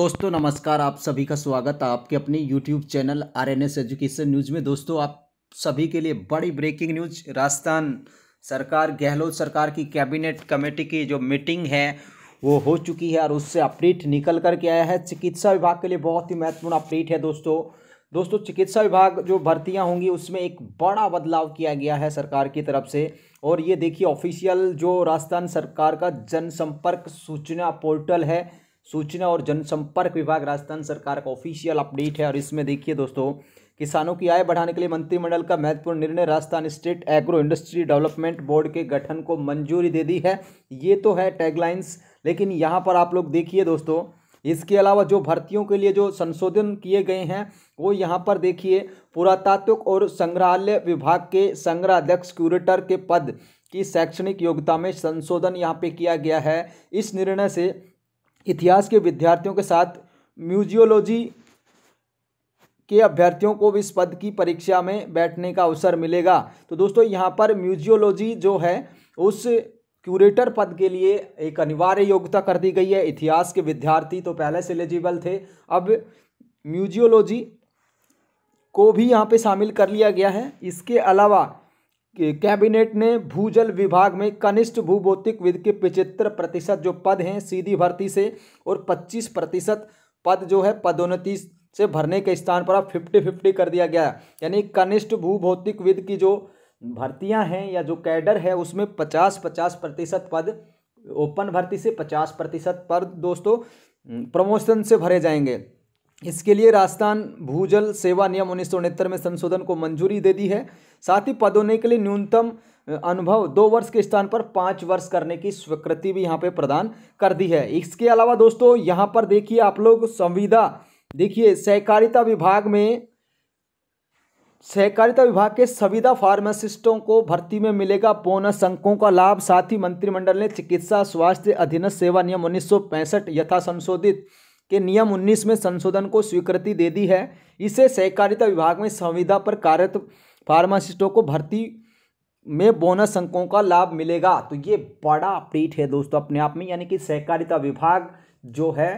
दोस्तों नमस्कार आप सभी का स्वागत है आपके अपने YouTube channel R N S education news में दोस्तों आप सभी के लिए बड़ी ब्रेकिंग न्यूज राजस्थान सरकार गहलोत सरकार की कैबिनेट कमेटी की जो मीटिंग है वो हो चुकी है और उससे अपडेट निकल कर के आया है चिकित्सा विभाग के लिए बहुत ही महत्वपूर्ण अपडेट है दोस्तों दोस्तों चिकित्सा विभाग जो भर्तियाँ होंगी उसमें एक बड़ा बदलाव किया गया है सरकार की तरफ से और ये देखिए ऑफिशियल जो राजस्थान सरकार का जनसंपर्क सूचना पोर्टल है सूचना और जनसंपर्क विभाग राजस्थान सरकार का ऑफिशियल अपडेट है और इसमें देखिए दोस्तों किसानों की आय बढ़ाने के लिए मंत्रिमंडल का महत्वपूर्ण निर्णय Rajasthan state agro industry development board के गठन को मंजूरी दे दी है ये तो है टैगलाइंस लेकिन यहाँ पर आप लोग देखिए दोस्तों इसके अलावा जो भर्तियों के लिए जो संशोधन किए गए हैं वो यहाँ पर देखिए पुरातात्विक और संग्रहालय विभाग के संग्रहाध्यक्ष क्यूरेटर के पद की शैक्षणिक योग्यता में संशोधन यहाँ पे किया गया है इस निर्णय से इतिहास के विद्यार्थियों के साथ म्यूजियोलॉजी के अभ्यर्थियों को भी इस पद की परीक्षा में बैठने का अवसर मिलेगा तो दोस्तों यहाँ पर म्यूजियोलॉजी जो है उस क्यूरेटर पद के लिए एक अनिवार्य योग्यता कर दी गई है इतिहास के विद्यार्थी तो पहले से एलिजिबल थे अब म्यूजियोलॉजी को भी यहाँ पे शामिल कर लिया गया है इसके अलावा कैबिनेट ने भूजल विभाग में कनिष्ठ भूभौतिक विद के पिचहत्तर प्रतिशत जो पद हैं सीधी भर्ती से और पच्चीस प्रतिशत पद जो है पदोन्नति से भरने के स्थान पर अब फिफ्टी फिफ्टी कर दिया गया है यानी कनिष्ठ भूभौतिक विद की जो भर्तियां हैं या जो कैडर है उसमें पचास पचास प्रतिशत पद ओपन भर्ती से पचास प्रतिशत पद दोस्तों प्रमोशन से भरे जाएंगे इसके लिए राजस्थान भूजल सेवा नियम उन्नीस में संशोधन को मंजूरी दे दी है साथ ही पदोन्नति के लिए न्यूनतम अनुभव दो वर्ष के स्थान पर पाँच वर्ष करने की स्वीकृति भी यहाँ पे प्रदान कर दी है इसके अलावा दोस्तों यहाँ पर देखिए आप लोग संविदा देखिए सहकारिता विभाग में सहकारिता विभाग के संविदा फार्मासिस्टों को भर्ती में मिलेगा बोनस अंकों का लाभ साथ ही मंत्रिमंडल ने चिकित्सा स्वास्थ्य अधीन सेवा नियम उन्नीस यथा संशोधित के नियम 19 में संशोधन को स्वीकृति दे दी है इसे सहकारिता विभाग में संविदा पर कार्यरत फार्मासिस्टों को भर्ती में बोनस अंकों का लाभ मिलेगा तो ये बड़ा अपडेट है दोस्तों अपने आप में यानी कि सहकारिता विभाग जो है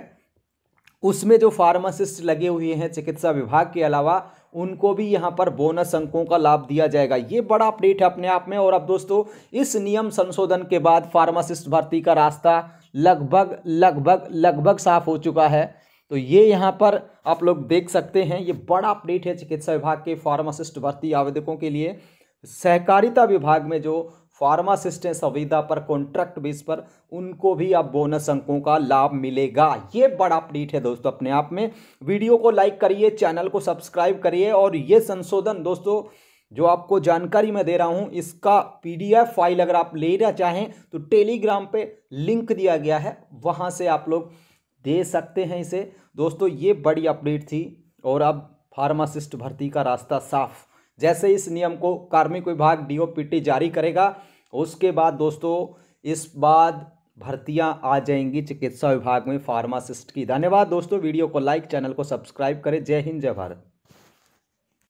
उसमें जो फार्मासिस्ट लगे हुए हैं चिकित्सा विभाग के अलावा उनको भी यहाँ पर बोनस अंकों का लाभ दिया जाएगा ये बड़ा अपडेट है अपने आप में और अब दोस्तों इस नियम संशोधन के बाद फार्मासिस्ट भर्ती का रास्ता लगभग लगभग लगभग साफ हो चुका है तो ये यहाँ पर आप लोग देख सकते हैं ये बड़ा अपडेट है चिकित्सा विभाग के फार्मासिस्ट भर्ती आवेदकों के लिए सहकारिता विभाग में जो फार्मासिस्ट हैं संविदा पर कॉन्ट्रैक्ट बेस पर उनको भी अब बोनस अंकों का लाभ मिलेगा ये बड़ा अपडेट है दोस्तों अपने आप में वीडियो को लाइक करिए चैनल को सब्सक्राइब करिए और ये संशोधन दोस्तों जो आपको जानकारी मैं दे रहा हूँ इसका पीडीएफ फाइल अगर आप लेना चाहें तो टेलीग्राम पे लिंक दिया गया है वहाँ से आप लोग दे सकते हैं इसे दोस्तों ये बड़ी अपडेट थी और अब फार्मासिस्ट भर्ती का रास्ता साफ जैसे इस नियम को कार्मिक विभाग डी जारी करेगा उसके बाद दोस्तों इस बाद भर्तियां आ जाएंगी चिकित्सा विभाग में फार्मासिस्ट की धन्यवाद दोस्तों वीडियो को लाइक चैनल को सब्सक्राइब करें जय हिंद जय भारत